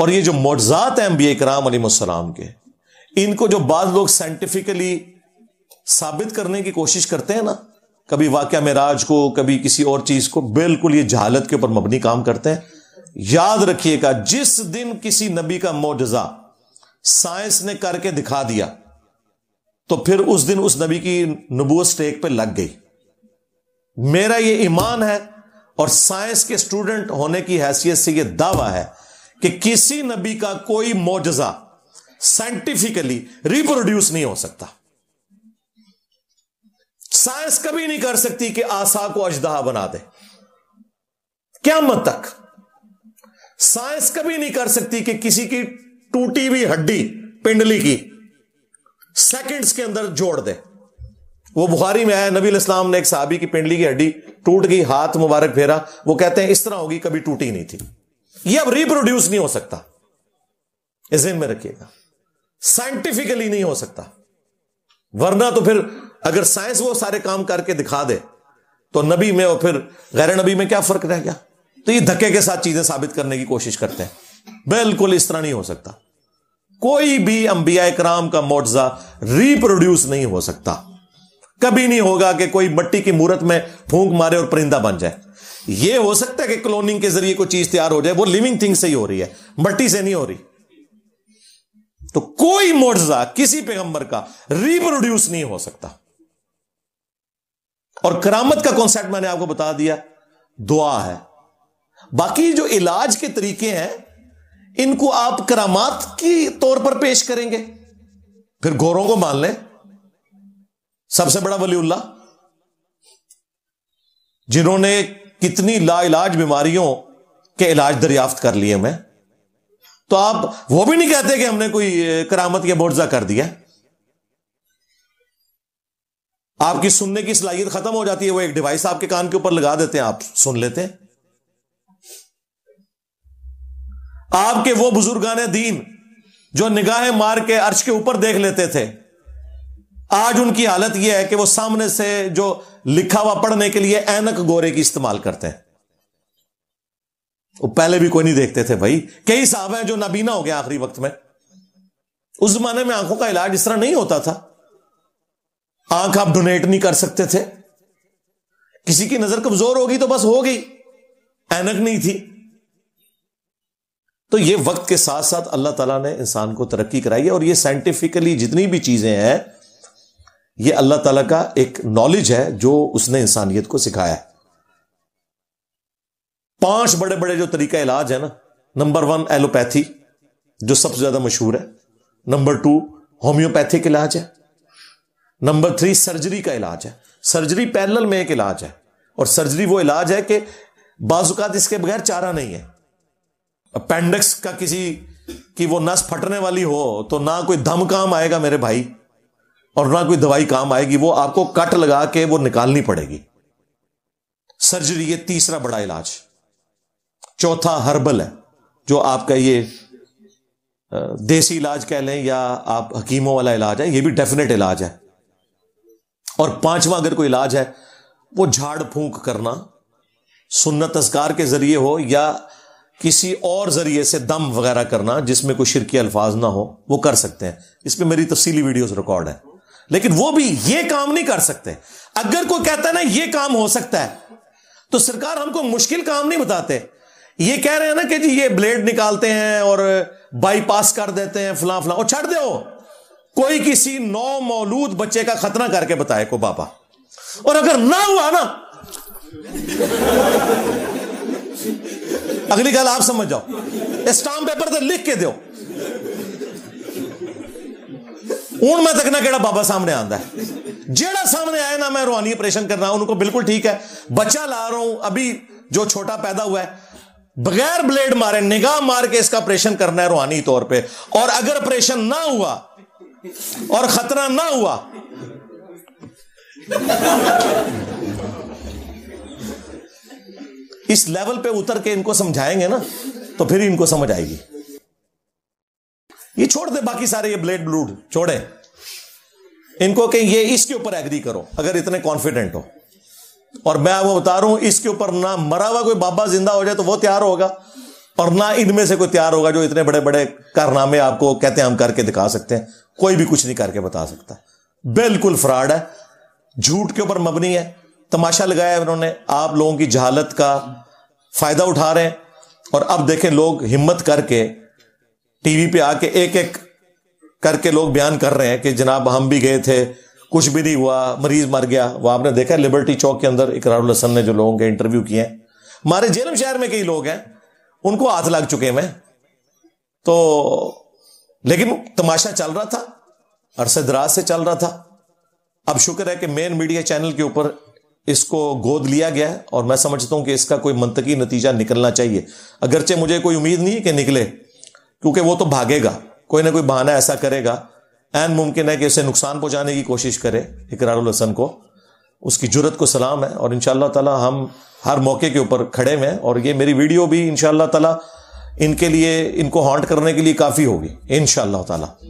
और ये जो मोजात हैं अम्बिया कराम सलाम के इनको जो बाद लोग साइंटिफिकली साबित करने की कोशिश करते हैं ना कभी वाक़ मराज को कभी किसी और चीज़ को बिल्कुल ये जहालत के ऊपर मबनी काम करते हैं याद रखिएगा जिस दिन किसी नबी का मोजा साइंस ने करके दिखा दिया तो फिर उस दिन उस नबी की नबूत स्टेक पर लग गई मेरा ये ईमान है और साइंस के स्टूडेंट होने की हैसियत से यह दावा है कि किसी नबी का कोई मोजा साइंटिफिकली रिप्रोड्यूस नहीं हो सकता साइंस कभी नहीं कर सकती कि आशा को अजदहा बना दे क्या मत तक साइंस कभी नहीं कर सकती कि किसी की टूटी हुई हड्डी पिंडली की सेकंड्स के अंदर जोड़ दे वो बुखारी में आया नबी इस्लाम ने एक साहबी की पिंडली की हड्डी टूट गई हाथ मुबारक फेरा वो कहते हैं इस तरह होगी कभी टूटी नहीं थी ये अब रिप्रोड्यूस नहीं हो सकता जिम में रखिएगा साइंटिफिकली नहीं हो सकता वरना तो फिर अगर साइंस वो सारे काम करके दिखा दे तो नबी में और फिर गैर नबी में क्या फर्क रह गया तो ये धक्के के साथ चीजें साबित करने की कोशिश करते हैं बिल्कुल इस तरह नहीं हो सकता कोई भी अंबिया कराम का मुआवजा रिप्रोड्यूस नहीं हो सकता कभी नहीं होगा कि कोई मट्टी की मूर्त में फूंक मारे और परिंदा बन जाए ये हो सकता है कि क्लोनिंग के जरिए कोई चीज तैयार हो जाए वो लिविंग थिंग से ही हो रही है मट्टी से नहीं हो रही तो कोई मोर्जा किसी पैगंबर का रिप्रोड्यूस नहीं हो सकता और करामत का कॉन्सेप्ट मैंने आपको बता दिया दुआ है बाकी जो इलाज के तरीके हैं इनको आप करामात की तौर पर पेश करेंगे फिर गोरों को मान लें सबसे बड़ा वलीउल्ला जिन्होंने कितनी लाइलाज बीमारियों के इलाज दरियाफ्त कर लिए मैं तो आप वो भी नहीं कहते कि हमने कोई करामत या मुआवजा कर दिया आपकी सुनने की सलाहियत खत्म हो जाती है वो एक डिवाइस आपके कान के ऊपर लगा देते हैं आप सुन लेते हैं आपके वो बुजुर्गान दीन जो निगाहें मार के अर्श के ऊपर देख लेते थे आज उनकी हालत यह है कि वो सामने से जो लिखा हुआ पढ़ने के लिए ऐनक गोरे की इस्तेमाल करते हैं वो पहले भी कोई नहीं देखते थे भाई कई साहब हैं जो नबीना हो गया आखिरी वक्त में उस जमाने में आंखों का इलाज इस तरह नहीं होता था आंख आप डोनेट नहीं कर सकते थे किसी की नजर कमजोर होगी तो बस हो गई ऐनक नहीं थी तो ये वक्त के साथ साथ अल्लाह ताला ने इंसान को तरक्की कराई है और ये साइंटिफिकली जितनी भी चीजें हैं ये अल्लाह ताला का एक नॉलेज है जो उसने इंसानियत को सिखाया है पांच बड़े बड़े जो तरीका इलाज है ना नंबर वन एलोपैथी जो सबसे ज्यादा मशहूर है नंबर टू होम्योपैथिक इलाज है नंबर थ्री सर्जरी का इलाज है सर्जरी पैरल में एक इलाज है और सर्जरी वो इलाज है कि बाजुकात इसके बगैर चारा नहीं है अपेंडिक्स का किसी की वो नस फटने वाली हो तो ना कोई दम काम आएगा मेरे भाई और ना कोई दवाई काम आएगी वो आपको कट लगा के वो निकालनी पड़ेगी सर्जरी ये तीसरा बड़ा इलाज चौथा हर्बल है जो आपका ये देसी इलाज कह लें या आप हकीमों वाला इलाज है ये भी डेफिनेट इलाज है और पांचवा अगर कोई इलाज है वो झाड़ फूंक करना सुन्नत असकार के जरिए हो या किसी और जरिए से दम वगैरह करना जिसमें कोई शिरकी अल्फाज ना हो वो कर सकते हैं इसमें मेरी तफसीली वीडियोस रिकॉर्ड है लेकिन वो भी ये काम नहीं कर सकते अगर कोई कहता है ना ये काम हो सकता है तो सरकार हमको मुश्किल काम नहीं बताते ये कह रहे हैं ना कि जी ये ब्लेड निकालते हैं और बाईपास कर देते हैं फला फला और छड़ दो कोई किसी नौ मौलूद बच्चे का खतना करके बताए को बाबा और अगर ना हुआ ना अगली गल आप समझ जाओ स्टाम्प पेपर तो लिख के दो ਹੁਣ ਮੈਂ ਤੱਕਣਾ ਕਿਹੜਾ ਬਾਬਾ ਸਾਹਮਣੇ ਆਂਦਾ ਜਿਹੜਾ ਸਾਹਮਣੇ ਆਇਆ ना मैं रूहानी ऑपरेशन करना उनको बिल्कुल ठीक है बच्चा ला रहा हूं अभी जो छोटा पैदा हुआ है बगैर ब्लेड मारे निगाह मार के इसका ऑपरेशन करना है रूहानी तौर पे और अगर ऑपरेशन ना हुआ और खतरा ना हुआ इस लेवल पे उतर के इनको समझाएंगे ना तो फिर इनको समझ आएगी ये छोड़ दे बाकी सारे ये ब्लेड ब्लूड छोड़े इनको कहीं ये इसके ऊपर एग्री करो अगर इतने कॉन्फिडेंट हो और मैं वो बता रहा हूं इसके ऊपर ना मरा हुआ कोई बाबा जिंदा हो जाए तो वो तैयार होगा और ना इनमें से कोई तैयार होगा जो इतने बड़े बड़े कारनामे आपको कहते हैं हम करके दिखा सकते हैं कोई भी कुछ नहीं करके बता सकता बिल्कुल फ्रॉड है झूठ के ऊपर मबनी है तमाशा लगाया है उन्होंने आप लोगों की जहालत का फायदा उठा रहे हैं और अब देखें लोग हिम्मत करके टीवी पे आके एक एक करके लोग बयान कर रहे हैं कि जनाब हम भी गए थे कुछ भी नहीं हुआ मरीज मर गया वो आपने देखा लिबर्टी चौक के अंदर इकरार हसन ने जो लोगों के इंटरव्यू किए हैं हमारे जेलम शहर में कई लोग हैं उनको हाथ लग चुके हैं तो लेकिन तमाशा चल रहा था अरसे दराज से चल रहा था अब शुक्र है कि मेन मीडिया चैनल के ऊपर इसको गोद लिया गया और मैं समझता हूं कि इसका कोई मंतकी नतीजा निकलना चाहिए अगरचे मुझे कोई उम्मीद नहीं है कि निकले क्योंकि वो तो भागेगा कोई ना कोई बहाना ऐसा करेगा एन मुमकिन है कि उसे नुकसान पहुंचाने की कोशिश करे इकरार हसन को उसकी जरूरत को सलाम है और इन तला हम हर मौके के ऊपर खड़े हुए हैं और ये मेरी वीडियो भी इन तला इनके लिए इनको हॉन्ट करने के लिए काफ़ी होगी इन ताला